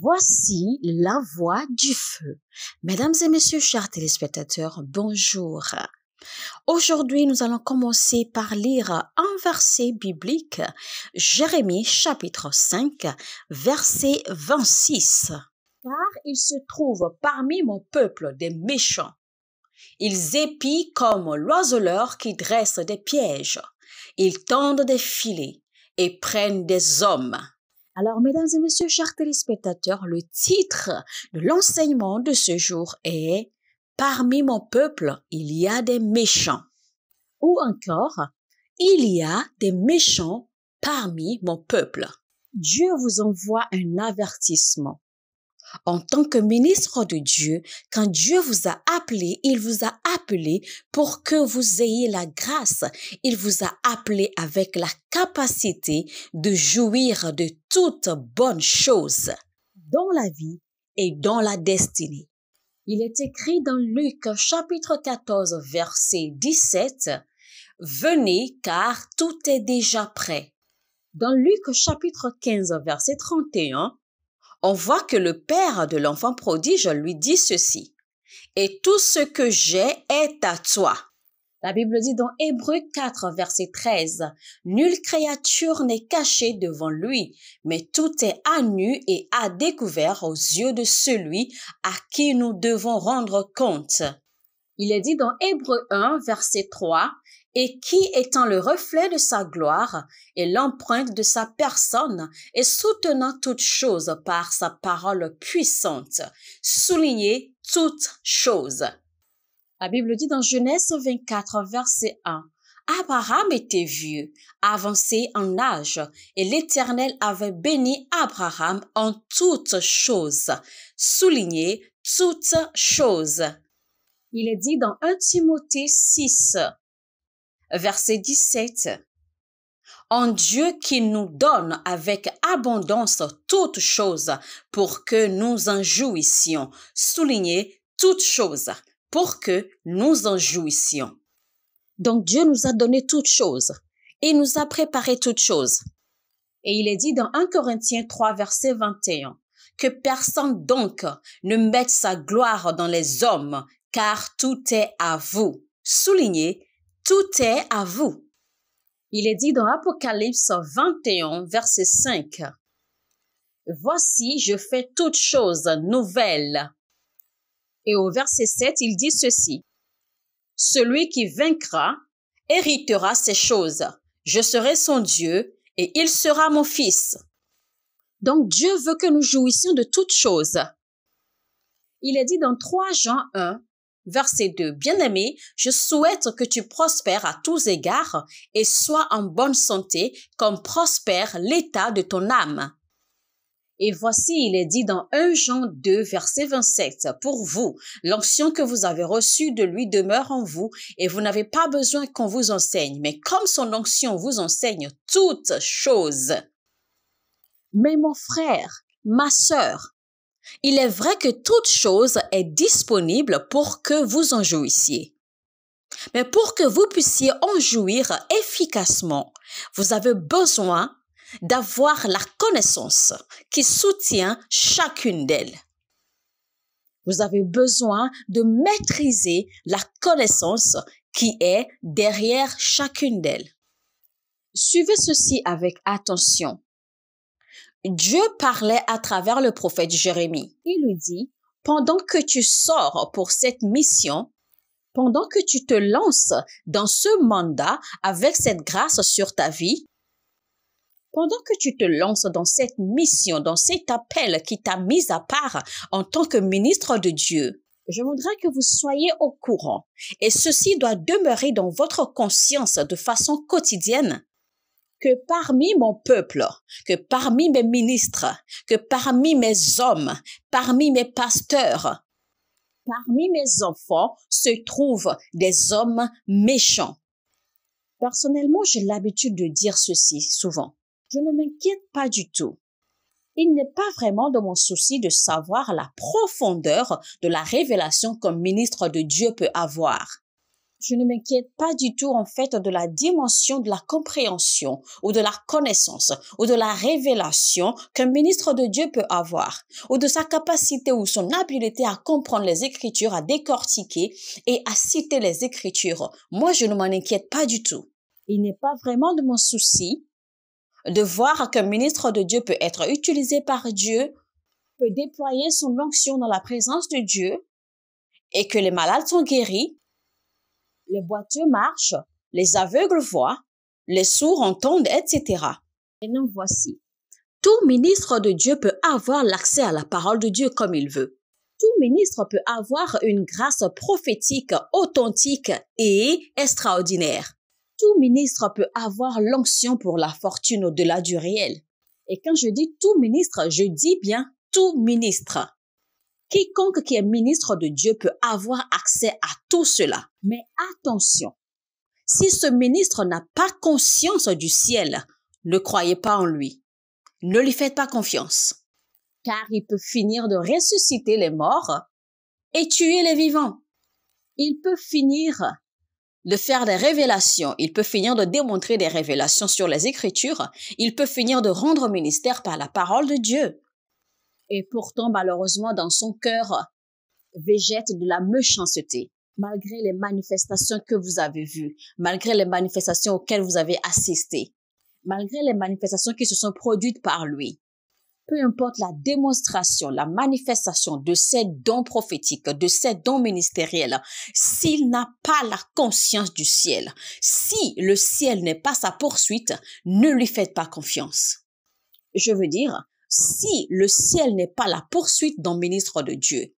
Voici la voix du feu. Mesdames et messieurs, chers téléspectateurs, bonjour. Aujourd'hui, nous allons commencer par lire un verset biblique, Jérémie chapitre 5, verset 26. Car il se trouve parmi mon peuple des méchants. Ils épient comme l'oiseleur qui dresse des pièges. Ils tendent des filets et prennent des hommes. Alors, mesdames et messieurs, chers téléspectateurs, le titre de l'enseignement de ce jour est Parmi mon peuple, il y a des méchants. Ou encore, Il y a des méchants parmi mon peuple. Dieu vous envoie un avertissement en tant que ministre de Dieu, quand Dieu vous a appelé, il vous a appelé pour que vous ayez la grâce. Il vous a appelé avec la capacité de jouir de toutes bonnes choses dans la vie et dans la destinée. Il est écrit dans Luc chapitre 14 verset 17, Venez car tout est déjà prêt. Dans Luc chapitre 15 verset 31, on voit que le père de l'enfant prodige lui dit ceci. Et tout ce que j'ai est à toi. La Bible dit dans Hébreu 4, verset 13, Nulle créature n'est cachée devant lui, mais tout est à nu et à découvert aux yeux de celui à qui nous devons rendre compte. Il est dit dans Hébreu 1, verset 3, et qui, étant le reflet de sa gloire et l'empreinte de sa personne, et soutenant toutes choses par sa parole puissante, soulignez toutes choses. La Bible dit dans Genèse 24, verset 1, Abraham était vieux, avancé en âge, et l'Éternel avait béni Abraham en toutes choses. Soulignez toutes choses. Il est dit dans 1 Timothée 6, verset 17. En Dieu qui nous donne avec abondance toutes choses pour que nous en jouissions. Soulignez toutes choses pour que nous en jouissions. Donc Dieu nous a donné toutes choses et nous a préparé toutes choses. Et il est dit dans 1 Corinthiens 3 verset 21 que personne donc ne mette sa gloire dans les hommes car tout est à vous. Soulignez tout est à vous. Il est dit dans Apocalypse 21, verset 5. Voici, je fais toutes choses nouvelles. Et au verset 7, il dit ceci. Celui qui vaincra héritera ces choses. Je serai son Dieu et il sera mon fils. Donc Dieu veut que nous jouissions de toutes choses. Il est dit dans 3 Jean 1, verset 2. Bien-aimé, je souhaite que tu prospères à tous égards et sois en bonne santé comme prospère l'état de ton âme. Et voici, il est dit dans 1 Jean 2, verset 27, Pour vous, l'onction que vous avez reçue de lui demeure en vous, et vous n'avez pas besoin qu'on vous enseigne, mais comme son onction vous enseigne toutes choses. Mais mon frère, ma sœur, il est vrai que toute chose est disponible pour que vous en jouissiez. Mais pour que vous puissiez en jouir efficacement, vous avez besoin d'avoir la connaissance qui soutient chacune d'elles. Vous avez besoin de maîtriser la connaissance qui est derrière chacune d'elles. Suivez ceci avec attention Dieu parlait à travers le prophète Jérémie. Il lui dit, pendant que tu sors pour cette mission, pendant que tu te lances dans ce mandat avec cette grâce sur ta vie, pendant que tu te lances dans cette mission, dans cet appel qui t'a mis à part en tant que ministre de Dieu, je voudrais que vous soyez au courant. Et ceci doit demeurer dans votre conscience de façon quotidienne que parmi mon peuple, que parmi mes ministres, que parmi mes hommes, parmi mes pasteurs, parmi mes enfants se trouvent des hommes méchants. Personnellement, j'ai l'habitude de dire ceci souvent. Je ne m'inquiète pas du tout. Il n'est pas vraiment de mon souci de savoir la profondeur de la révélation qu'un ministre de Dieu peut avoir je ne m'inquiète pas du tout en fait de la dimension de la compréhension ou de la connaissance ou de la révélation qu'un ministre de Dieu peut avoir ou de sa capacité ou son habileté à comprendre les Écritures, à décortiquer et à citer les Écritures. Moi, je ne m'en inquiète pas du tout. Il n'est pas vraiment de mon souci de voir qu'un ministre de Dieu peut être utilisé par Dieu, peut déployer son onction dans la présence de Dieu et que les malades sont guéris les boiteux marchent, les aveugles voient, les sourds entendent, etc. Et nous voici. Tout ministre de Dieu peut avoir l'accès à la parole de Dieu comme il veut. Tout ministre peut avoir une grâce prophétique, authentique et extraordinaire. Tout ministre peut avoir l'onction pour la fortune au-delà du réel. Et quand je dis tout ministre, je dis bien tout ministre. Quiconque qui est ministre de Dieu peut avoir accès à tout cela. Mais attention, si ce ministre n'a pas conscience du ciel, ne croyez pas en lui. Ne lui faites pas confiance, car il peut finir de ressusciter les morts et tuer les vivants. Il peut finir de faire des révélations, il peut finir de démontrer des révélations sur les Écritures, il peut finir de rendre ministère par la parole de Dieu. Et pourtant, malheureusement, dans son cœur, végète de la méchanceté. Malgré les manifestations que vous avez vues, malgré les manifestations auxquelles vous avez assisté, malgré les manifestations qui se sont produites par lui, peu importe la démonstration, la manifestation de ses dons prophétiques, de ses dons ministériels, s'il n'a pas la conscience du ciel, si le ciel n'est pas sa poursuite, ne lui faites pas confiance. Je veux dire, si le ciel n'est pas la poursuite d'un ministre de Dieu.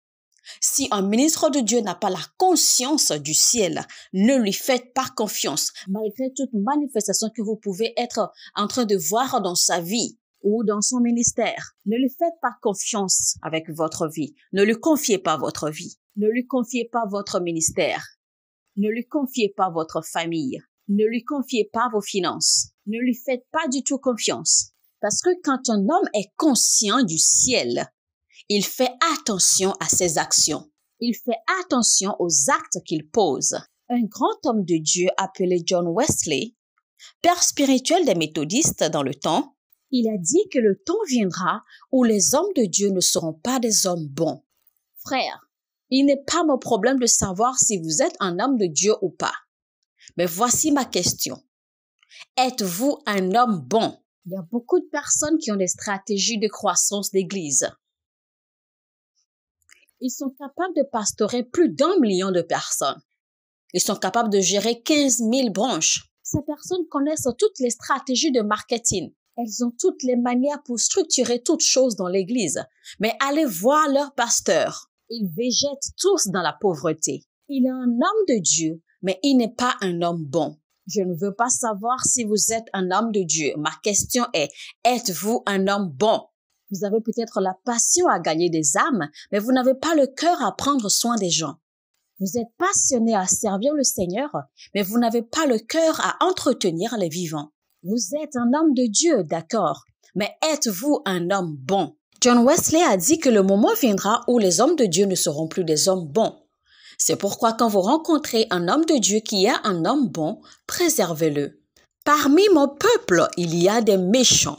Si un ministre de Dieu n'a pas la conscience du ciel, ne lui faites pas confiance, malgré toute manifestation que vous pouvez être en train de voir dans sa vie ou dans son ministère. Ne lui faites pas confiance avec votre vie. Ne lui confiez pas votre vie. Ne lui confiez pas votre ministère. Ne lui confiez pas votre famille. Ne lui confiez pas vos finances. Ne lui faites pas du tout confiance. Parce que quand un homme est conscient du ciel, il fait attention à ses actions. Il fait attention aux actes qu'il pose. Un grand homme de Dieu appelé John Wesley, père spirituel des méthodistes dans le temps, il a dit que le temps viendra où les hommes de Dieu ne seront pas des hommes bons. Frère, il n'est pas mon problème de savoir si vous êtes un homme de Dieu ou pas. Mais voici ma question. Êtes-vous un homme bon? Il y a beaucoup de personnes qui ont des stratégies de croissance d'église. Ils sont capables de pastorer plus d'un million de personnes. Ils sont capables de gérer 15 000 branches. Ces personnes connaissent toutes les stratégies de marketing. Elles ont toutes les manières pour structurer toutes choses dans l'église. Mais allez voir leur pasteur. Ils végètent tous dans la pauvreté. Il est un homme de Dieu, mais il n'est pas un homme bon. Je ne veux pas savoir si vous êtes un homme de Dieu. Ma question est, êtes-vous un homme bon? Vous avez peut-être la passion à gagner des âmes, mais vous n'avez pas le cœur à prendre soin des gens. Vous êtes passionné à servir le Seigneur, mais vous n'avez pas le cœur à entretenir les vivants. Vous êtes un homme de Dieu, d'accord, mais êtes-vous un homme bon John Wesley a dit que le moment viendra où les hommes de Dieu ne seront plus des hommes bons, c'est pourquoi quand vous rencontrez un homme de Dieu qui est un homme bon, préservez-le. Parmi mon peuple, il y a des méchants.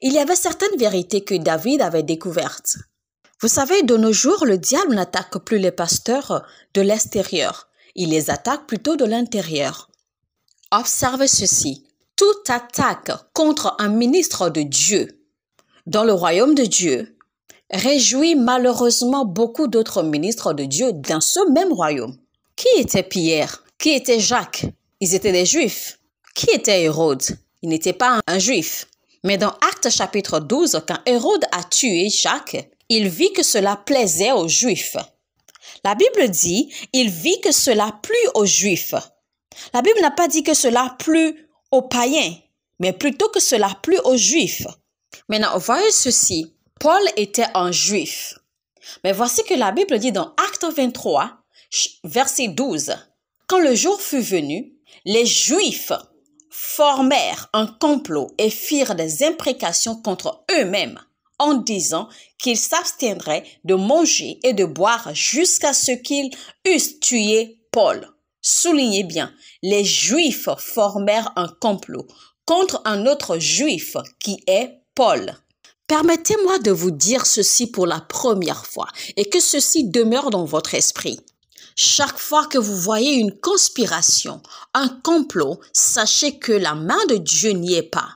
Il y avait certaines vérités que David avait découvertes. Vous savez, de nos jours, le diable n'attaque plus les pasteurs de l'extérieur, il les attaque plutôt de l'intérieur. Observez ceci. Toute attaque contre un ministre de Dieu dans le royaume de Dieu réjouit malheureusement beaucoup d'autres ministres de Dieu dans ce même royaume. Qui était Pierre Qui était Jacques Ils étaient des Juifs. Qui était Hérode Il n'était pas un Juif. Mais dans Actes chapitre 12, quand Hérode a tué Jacques, il vit que cela plaisait aux Juifs. La Bible dit, il vit que cela plut aux Juifs. La Bible n'a pas dit que cela plut aux païens, mais plutôt que cela plu aux Juifs. Maintenant, voyez ceci. Paul était un juif. Mais voici que la Bible dit dans Acte 23, verset 12, Quand le jour fut venu, les juifs formèrent un complot et firent des imprécations contre eux-mêmes en disant qu'ils s'abstiendraient de manger et de boire jusqu'à ce qu'ils eussent tué Paul. Soulignez bien, les Juifs formèrent un complot contre un autre Juif qui est Paul. Permettez-moi de vous dire ceci pour la première fois et que ceci demeure dans votre esprit. Chaque fois que vous voyez une conspiration, un complot, sachez que la main de Dieu n'y est pas.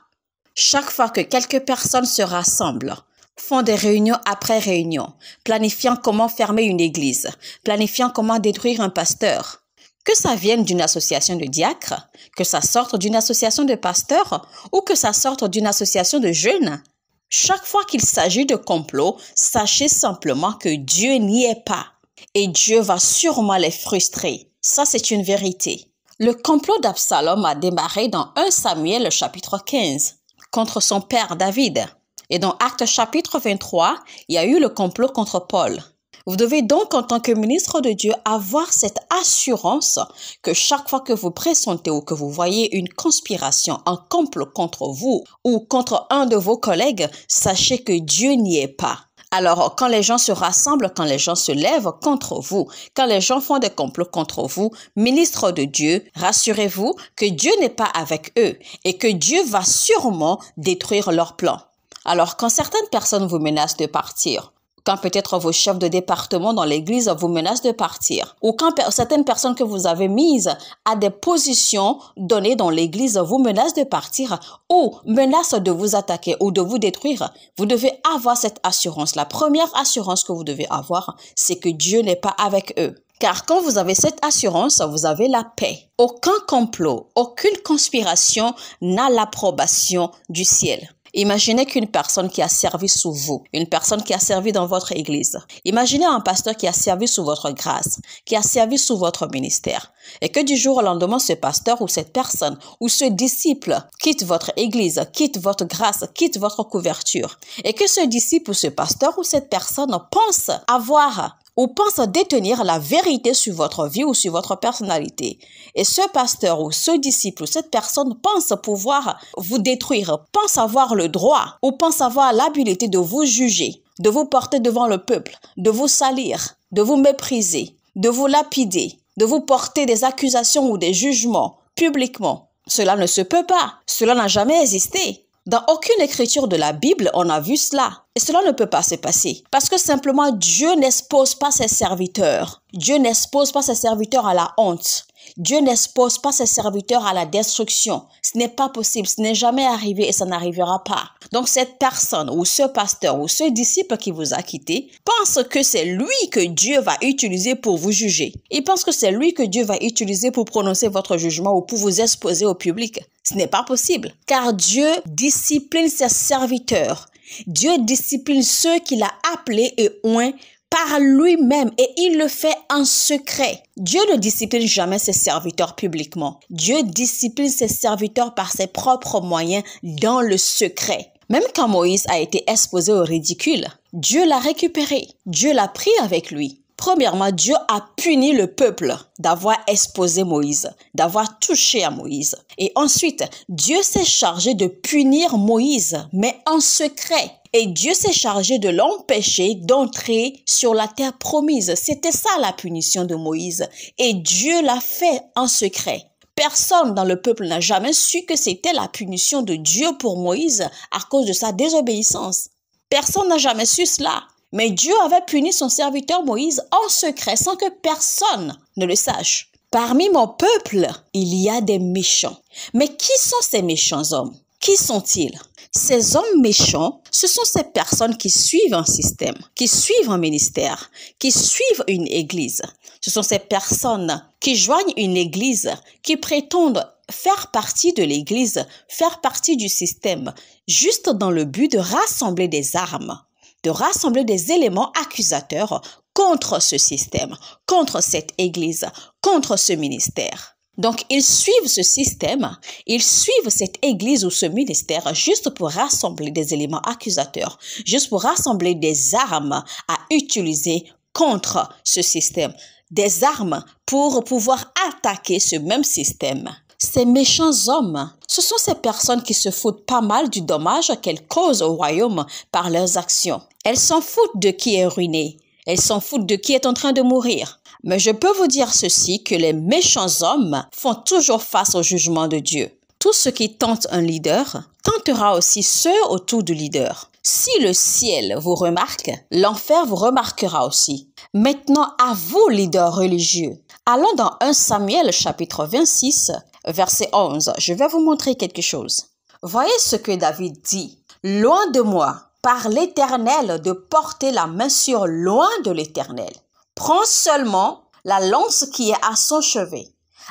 Chaque fois que quelques personnes se rassemblent, font des réunions après réunion, planifiant comment fermer une église, planifiant comment détruire un pasteur, que ça vienne d'une association de diacres, que ça sorte d'une association de pasteurs ou que ça sorte d'une association de jeunes, chaque fois qu'il s'agit de complot, sachez simplement que Dieu n'y est pas et Dieu va sûrement les frustrer. Ça, c'est une vérité. Le complot d'Absalom a démarré dans 1 Samuel chapitre 15 contre son père David. Et dans Acte chapitre 23, il y a eu le complot contre Paul. Vous devez donc, en tant que ministre de Dieu, avoir cette assurance que chaque fois que vous pressentez ou que vous voyez une conspiration, un complot contre vous ou contre un de vos collègues, sachez que Dieu n'y est pas. Alors, quand les gens se rassemblent, quand les gens se lèvent contre vous, quand les gens font des complots contre vous, ministre de Dieu, rassurez-vous que Dieu n'est pas avec eux et que Dieu va sûrement détruire leur plan. Alors, quand certaines personnes vous menacent de partir, quand peut-être vos chefs de département dans l'église vous menacent de partir, ou quand certaines personnes que vous avez mises à des positions données dans l'église vous menacent de partir, ou menacent de vous attaquer ou de vous détruire, vous devez avoir cette assurance. La première assurance que vous devez avoir, c'est que Dieu n'est pas avec eux. Car quand vous avez cette assurance, vous avez la paix. Aucun complot, aucune conspiration n'a l'approbation du ciel. Imaginez qu'une personne qui a servi sous vous, une personne qui a servi dans votre église, imaginez un pasteur qui a servi sous votre grâce, qui a servi sous votre ministère, et que du jour au lendemain, ce pasteur ou cette personne ou ce disciple quitte votre église, quitte votre grâce, quitte votre couverture, et que ce disciple ou ce pasteur ou cette personne pense avoir ou pense détenir la vérité sur votre vie ou sur votre personnalité. Et ce pasteur ou ce disciple ou cette personne pense pouvoir vous détruire, pense avoir le droit ou pense avoir l'habileté de vous juger, de vous porter devant le peuple, de vous salir, de vous mépriser, de vous lapider, de vous porter des accusations ou des jugements publiquement. Cela ne se peut pas. Cela n'a jamais existé. Dans aucune écriture de la Bible, on a vu cela. Et cela ne peut pas se passer. Parce que simplement, Dieu n'expose pas ses serviteurs. Dieu n'expose pas ses serviteurs à la honte. Dieu n'expose pas ses serviteurs à la destruction. Ce n'est pas possible, ce n'est jamais arrivé et ça n'arrivera pas. Donc cette personne ou ce pasteur ou ce disciple qui vous a quitté pense que c'est lui que Dieu va utiliser pour vous juger. Il pense que c'est lui que Dieu va utiliser pour prononcer votre jugement ou pour vous exposer au public. Ce n'est pas possible, car Dieu discipline ses serviteurs. Dieu discipline ceux qu'il a appelés et oint par lui-même et il le fait en secret. Dieu ne discipline jamais ses serviteurs publiquement. Dieu discipline ses serviteurs par ses propres moyens dans le secret. Même quand Moïse a été exposé au ridicule, Dieu l'a récupéré. Dieu l'a pris avec lui. Premièrement, Dieu a puni le peuple d'avoir exposé Moïse, d'avoir touché à Moïse. Et ensuite, Dieu s'est chargé de punir Moïse, mais en secret. Et Dieu s'est chargé de l'empêcher d'entrer sur la terre promise. C'était ça la punition de Moïse. Et Dieu l'a fait en secret. Personne dans le peuple n'a jamais su que c'était la punition de Dieu pour Moïse à cause de sa désobéissance. Personne n'a jamais su cela. Mais Dieu avait puni son serviteur Moïse en secret sans que personne ne le sache. Parmi mon peuple, il y a des méchants. Mais qui sont ces méchants hommes qui sont-ils Ces hommes méchants, ce sont ces personnes qui suivent un système, qui suivent un ministère, qui suivent une église. Ce sont ces personnes qui joignent une église, qui prétendent faire partie de l'église, faire partie du système, juste dans le but de rassembler des armes, de rassembler des éléments accusateurs contre ce système, contre cette église, contre ce ministère. Donc, ils suivent ce système, ils suivent cette église ou ce ministère juste pour rassembler des éléments accusateurs, juste pour rassembler des armes à utiliser contre ce système, des armes pour pouvoir attaquer ce même système. Ces méchants hommes, ce sont ces personnes qui se foutent pas mal du dommage qu'elles causent au royaume par leurs actions. Elles s'en foutent de qui est ruiné, elles s'en foutent de qui est en train de mourir. Mais je peux vous dire ceci, que les méchants hommes font toujours face au jugement de Dieu. Tout ce qui tente un leader tentera aussi ceux autour du leader. Si le ciel vous remarque, l'enfer vous remarquera aussi. Maintenant à vous, leaders religieux. Allons dans 1 Samuel chapitre 26, verset 11. Je vais vous montrer quelque chose. Voyez ce que David dit. Loin de moi, par l'Éternel, de porter la main sur loin de l'Éternel. Prends seulement la lance qui est à son chevet,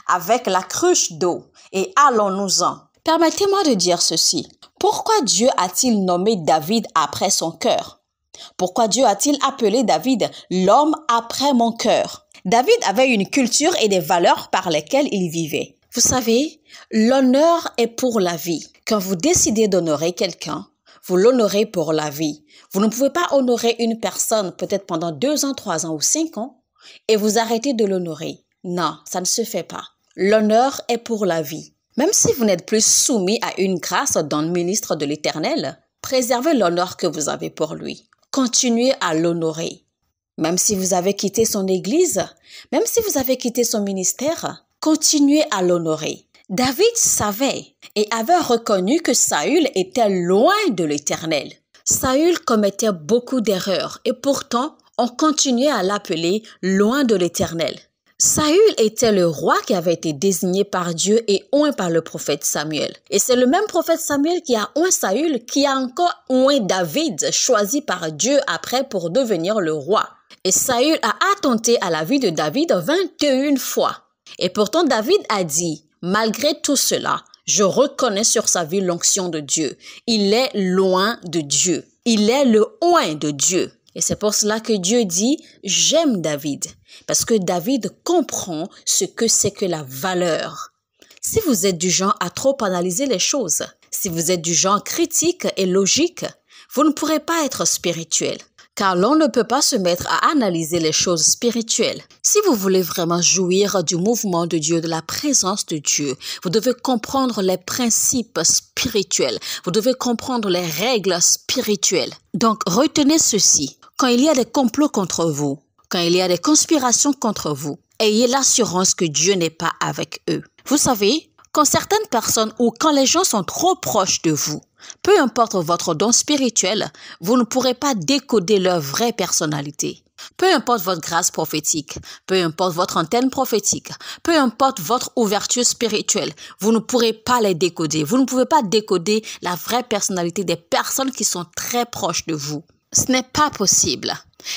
avec la cruche d'eau, et allons-nous-en. Permettez-moi de dire ceci. Pourquoi Dieu a-t-il nommé David après son cœur Pourquoi Dieu a-t-il appelé David l'homme après mon cœur David avait une culture et des valeurs par lesquelles il vivait. Vous savez, l'honneur est pour la vie. Quand vous décidez d'honorer quelqu'un, vous l'honorez pour la vie. Vous ne pouvez pas honorer une personne peut-être pendant deux ans, trois ans ou cinq ans et vous arrêtez de l'honorer. Non, ça ne se fait pas. L'honneur est pour la vie. Même si vous n'êtes plus soumis à une grâce dans le ministre de l'Éternel, préservez l'honneur que vous avez pour lui. Continuez à l'honorer. Même si vous avez quitté son église, même si vous avez quitté son ministère, continuez à l'honorer. David savait et avait reconnu que Saül était loin de l'Éternel. Saül commettait beaucoup d'erreurs et pourtant on continuait à l'appeler loin de l'Éternel. Saül était le roi qui avait été désigné par Dieu et oint par le prophète Samuel. Et c'est le même prophète Samuel qui a oint Saül, qui a encore oint David, choisi par Dieu après pour devenir le roi. Et Saül a attenté à la vie de David 21 fois. Et pourtant David a dit, Malgré tout cela, je reconnais sur sa vie l'onction de Dieu. Il est loin de Dieu. Il est le loin de Dieu. Et c'est pour cela que Dieu dit, j'aime David. Parce que David comprend ce que c'est que la valeur. Si vous êtes du genre à trop analyser les choses, si vous êtes du genre critique et logique, vous ne pourrez pas être spirituel car l'on ne peut pas se mettre à analyser les choses spirituelles. Si vous voulez vraiment jouir du mouvement de Dieu, de la présence de Dieu, vous devez comprendre les principes spirituels, vous devez comprendre les règles spirituelles. Donc retenez ceci, quand il y a des complots contre vous, quand il y a des conspirations contre vous, ayez l'assurance que Dieu n'est pas avec eux. Vous savez, quand certaines personnes ou quand les gens sont trop proches de vous, peu importe votre don spirituel, vous ne pourrez pas décoder leur vraie personnalité. Peu importe votre grâce prophétique, peu importe votre antenne prophétique, peu importe votre ouverture spirituelle, vous ne pourrez pas les décoder. Vous ne pouvez pas décoder la vraie personnalité des personnes qui sont très proches de vous. Ce n'est pas possible.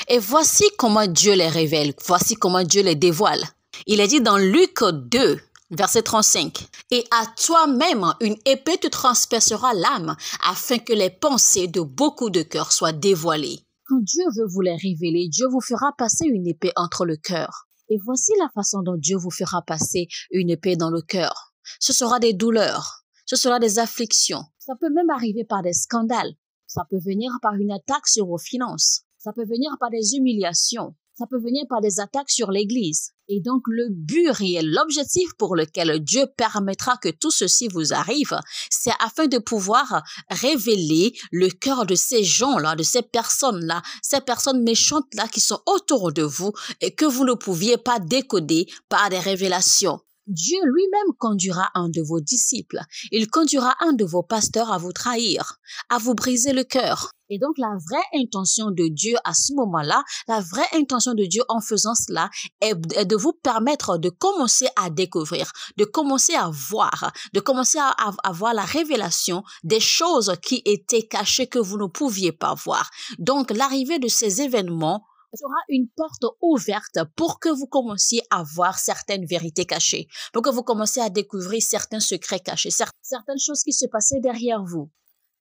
Et voici comment Dieu les révèle, voici comment Dieu les dévoile. Il est dit dans Luc 2, Verset 35. Et à toi-même une épée te transpercera l'âme, afin que les pensées de beaucoup de cœurs soient dévoilées. Quand Dieu veut vous les révéler, Dieu vous fera passer une épée entre le cœur. Et voici la façon dont Dieu vous fera passer une épée dans le cœur. Ce sera des douleurs, ce sera des afflictions. Ça peut même arriver par des scandales. Ça peut venir par une attaque sur vos finances. Ça peut venir par des humiliations ça peut venir par des attaques sur l'Église. Et donc le but réel, l'objectif pour lequel Dieu permettra que tout ceci vous arrive, c'est afin de pouvoir révéler le cœur de ces gens-là, de ces personnes-là, ces personnes méchantes-là qui sont autour de vous et que vous ne pouviez pas décoder par des révélations. Dieu lui-même conduira un de vos disciples. Il conduira un de vos pasteurs à vous trahir, à vous briser le cœur. Et donc la vraie intention de Dieu à ce moment-là, la vraie intention de Dieu en faisant cela est de vous permettre de commencer à découvrir, de commencer à voir, de commencer à, avoir la révélation des choses qui étaient cachées que vous ne pouviez pas voir. Donc l'arrivée de ces événements il sera une porte ouverte pour que vous commenciez à voir certaines vérités cachées, pour que vous commenciez à découvrir certains secrets cachés, certaines choses qui se passaient derrière vous.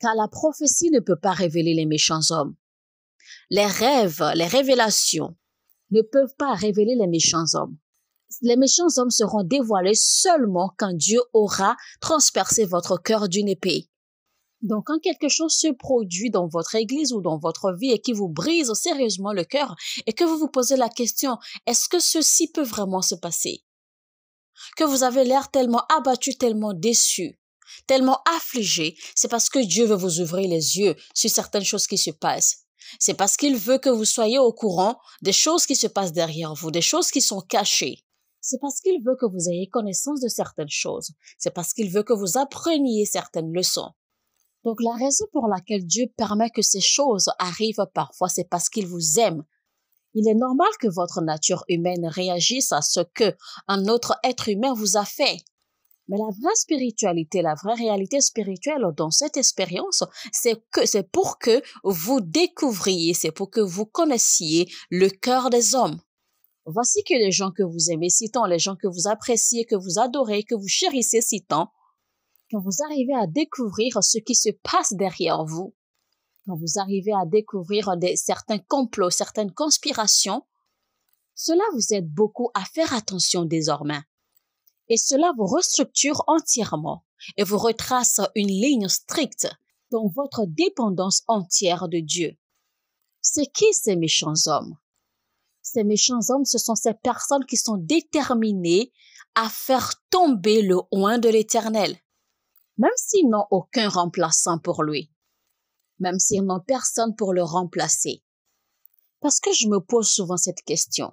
Car la prophétie ne peut pas révéler les méchants hommes. Les rêves, les révélations ne peuvent pas révéler les méchants hommes. Les méchants hommes seront dévoilés seulement quand Dieu aura transpercé votre cœur d'une épée. Donc, quand quelque chose se produit dans votre église ou dans votre vie et qui vous brise sérieusement le cœur et que vous vous posez la question, est-ce que ceci peut vraiment se passer? Que vous avez l'air tellement abattu, tellement déçu, tellement affligé, c'est parce que Dieu veut vous ouvrir les yeux sur certaines choses qui se passent. C'est parce qu'il veut que vous soyez au courant des choses qui se passent derrière vous, des choses qui sont cachées. C'est parce qu'il veut que vous ayez connaissance de certaines choses. C'est parce qu'il veut que vous appreniez certaines leçons. Donc la raison pour laquelle Dieu permet que ces choses arrivent parfois, c'est parce qu'il vous aime. Il est normal que votre nature humaine réagisse à ce que un autre être humain vous a fait. Mais la vraie spiritualité, la vraie réalité spirituelle dans cette expérience, c'est que c'est pour que vous découvriez, c'est pour que vous connaissiez le cœur des hommes. Voici que les gens que vous aimez si les gens que vous appréciez, que vous adorez, que vous chérissez si tant, quand vous arrivez à découvrir ce qui se passe derrière vous, quand vous arrivez à découvrir des, certains complots, certaines conspirations, cela vous aide beaucoup à faire attention désormais. Et cela vous restructure entièrement et vous retrace une ligne stricte dans votre dépendance entière de Dieu. C'est qui ces méchants hommes Ces méchants hommes, ce sont ces personnes qui sont déterminées à faire tomber le oin de l'Éternel même s'ils n'ont aucun remplaçant pour lui, même s'ils n'ont personne pour le remplacer. Parce que je me pose souvent cette question.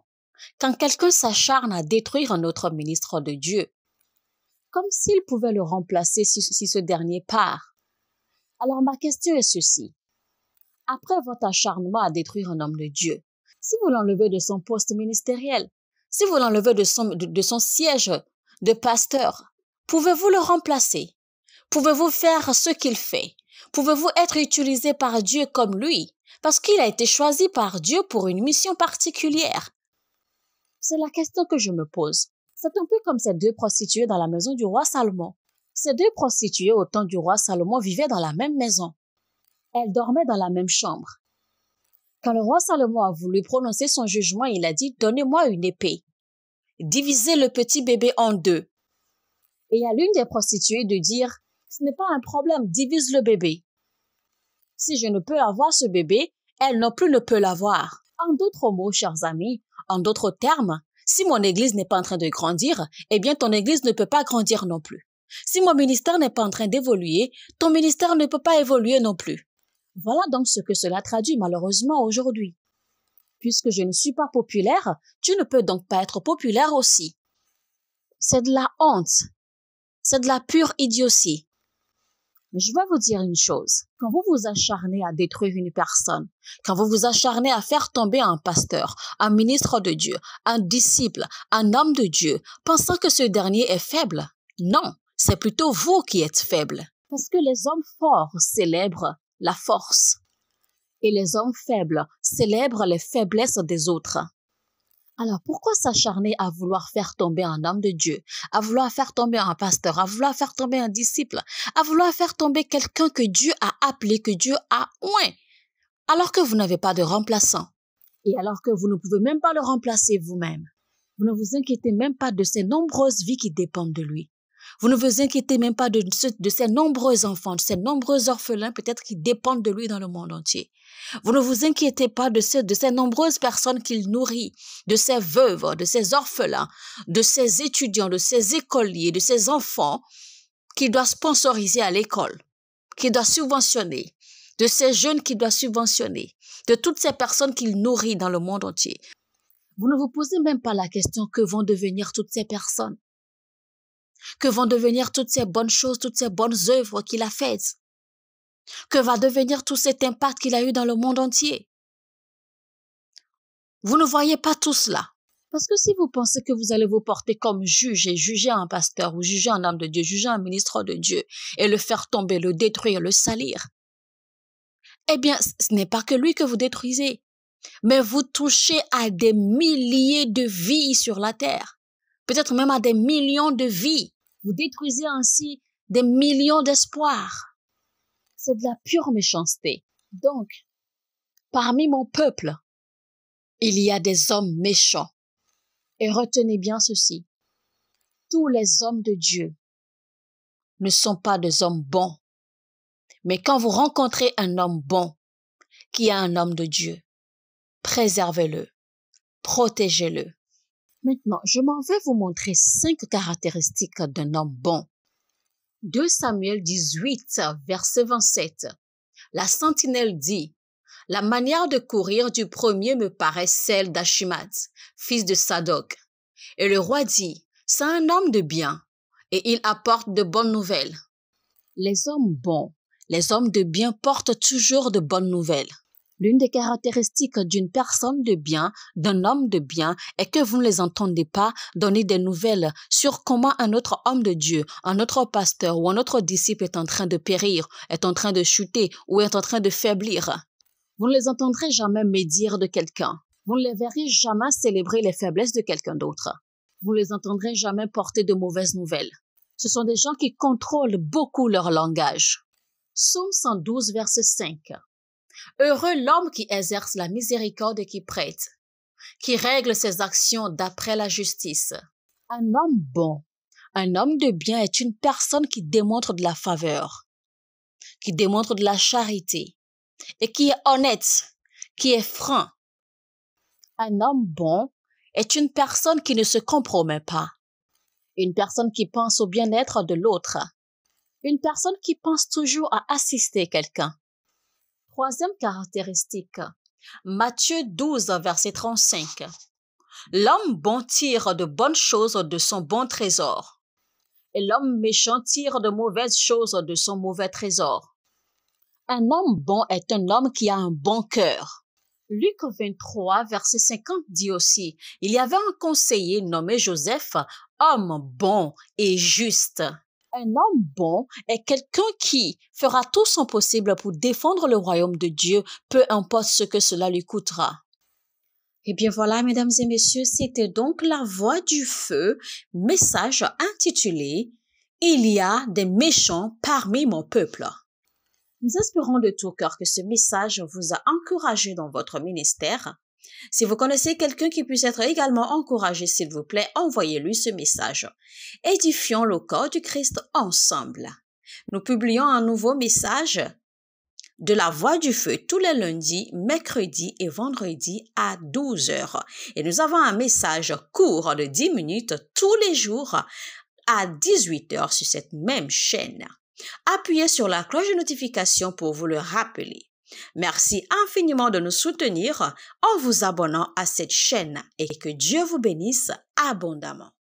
Quand quelqu'un s'acharne à détruire un autre ministre de Dieu, comme s'il pouvait le remplacer si, ce dernier part. Alors ma question est ceci. Après votre acharnement à détruire un homme de Dieu, si vous l'enlevez de son poste ministériel, si vous l'enlevez de son siège de pasteur, pouvez-vous le remplacer Pouvez-vous faire ce qu'il fait Pouvez-vous être utilisé par Dieu comme lui Parce qu'il a été choisi par Dieu pour une mission particulière. C'est la question que je me pose. C'est un peu comme ces deux prostituées dans la maison du roi Salomon. Ces deux prostituées au temps du roi Salomon vivaient dans la même maison. Elles dormaient dans la même chambre. Quand le roi Salomon a voulu prononcer son jugement, il a dit Donnez-moi une épée. Divisez le petit bébé en deux. Et à l'une des prostituées de dire ce n'est pas un problème. Divise le bébé. Si je ne peux avoir ce bébé, elle non plus ne peut l'avoir. En d'autres mots, chers amis, en d'autres termes, si mon église n'est pas en train de grandir, eh bien ton église ne peut pas grandir non plus. Si mon ministère n'est pas en train d'évoluer, ton ministère ne peut pas évoluer non plus. Voilà donc ce que cela traduit malheureusement aujourd'hui. Puisque je ne suis pas populaire, tu ne peux donc pas être populaire aussi. C'est de la honte. C'est de la pure idiotie je vais vous dire une chose. Quand vous vous acharnez à détruire une personne, quand vous vous acharnez à faire tomber un pasteur, un ministre de Dieu, un disciple, un homme de Dieu, pensant que ce dernier est faible, non, c'est plutôt vous qui êtes faible. Parce que les hommes forts célèbrent la force et les hommes faibles célèbrent les faiblesses des autres. Alors pourquoi s'acharner à vouloir faire tomber un homme de Dieu, à vouloir faire tomber un pasteur, à vouloir faire tomber un disciple, à vouloir faire tomber quelqu'un que Dieu a appelé, que Dieu a oint, alors que vous n'avez pas de remplaçant et alors que vous ne pouvez même pas le remplacer vous-même. Vous ne vous inquiétez même pas de ces nombreuses vies qui dépendent de lui. Vous ne vous inquiétez même pas de, ces nombreux enfants, de ces nombreux orphelins peut-être qui dépendent de lui dans le monde entier. Vous ne vous inquiétez pas de, de ces nombreuses personnes qu'il nourrit, de ces veuves, de ces orphelins, de ces étudiants, de ces écoliers, de ces enfants qu'il doit sponsoriser à l'école, qu'il doit subventionner, de ces jeunes qu'il doit subventionner, de toutes ces personnes qu'il nourrit dans le monde entier. Vous ne vous posez même pas la question que vont devenir toutes ces personnes que vont devenir toutes ces bonnes choses, toutes ces bonnes œuvres qu'il a faites, que va devenir tout cet impact qu'il a eu dans le monde entier. Vous ne voyez pas tout cela. Parce que si vous pensez que vous allez vous porter comme juge et juger un pasteur ou juger un homme de Dieu, juger un ministre de Dieu et le faire tomber, le détruire, le salir, eh bien, ce n'est pas que lui que vous détruisez, mais vous touchez à des milliers de vies sur la terre, peut-être même à des millions de vies. Vous détruisez ainsi des millions d'espoirs. C'est de la pure méchanceté. Donc, parmi mon peuple, il y a des hommes méchants. Et retenez bien ceci. Tous les hommes de Dieu ne sont pas des hommes bons. Mais quand vous rencontrez un homme bon, qui est un homme de Dieu, préservez-le, protégez-le, Maintenant, je m'en vais vous montrer cinq caractéristiques d'un homme bon. 2 Samuel 18, verset 27. La sentinelle dit, La manière de courir du premier me paraît celle d'Achimat, fils de Sadoc. Et le roi dit, C'est un homme de bien, et il apporte de bonnes nouvelles. Les hommes bons, les hommes de bien portent toujours de bonnes nouvelles. L'une des caractéristiques d'une personne de bien, d'un homme de bien, est que vous ne les entendez pas donner des nouvelles sur comment un autre homme de Dieu, un autre pasteur ou un autre disciple est en train de périr, est en train de chuter ou est en train de faiblir. Vous ne les entendrez jamais médire de quelqu'un. Vous ne les verrez jamais célébrer les faiblesses de quelqu'un d'autre. Vous ne les entendrez jamais porter de mauvaises nouvelles. Ce sont des gens qui contrôlent beaucoup leur langage. Psaume 112, verset 5. Heureux l'homme qui exerce la miséricorde et qui prête, qui règle ses actions d'après la justice. Un homme bon, un homme de bien est une personne qui démontre de la faveur, qui démontre de la charité, et qui est honnête, qui est franc. Un homme bon est une personne qui ne se compromet pas, une personne qui pense au bien-être de l'autre, une personne qui pense toujours à assister quelqu'un, Troisième caractéristique, Matthieu 12, verset 35. L'homme bon tire de bonnes choses de son bon trésor, et l'homme méchant tire de mauvaises choses de son mauvais trésor. Un homme bon est un homme qui a un bon cœur. Luc 23, verset 50 dit aussi, Il y avait un conseiller nommé Joseph, homme bon et juste un homme bon est quelqu'un qui fera tout son possible pour défendre le royaume de Dieu, peu importe ce que cela lui coûtera. Et eh bien voilà, mesdames et messieurs, c'était donc la voix du feu, message intitulé Il y a des méchants parmi mon peuple. Nous espérons de tout cœur que ce message vous a encouragé dans votre ministère si vous connaissez quelqu'un qui puisse être également encouragé, s'il vous plaît, envoyez-lui ce message. Édifions le corps du Christ ensemble. Nous publions un nouveau message de la Voix du Feu tous les lundis, mercredis et vendredis à 12 heures. Et nous avons un message court de 10 minutes tous les jours à 18 heures sur cette même chaîne. Appuyez sur la cloche de notification pour vous le rappeler. Merci infiniment de nous soutenir en vous abonnant à cette chaîne et que Dieu vous bénisse abondamment.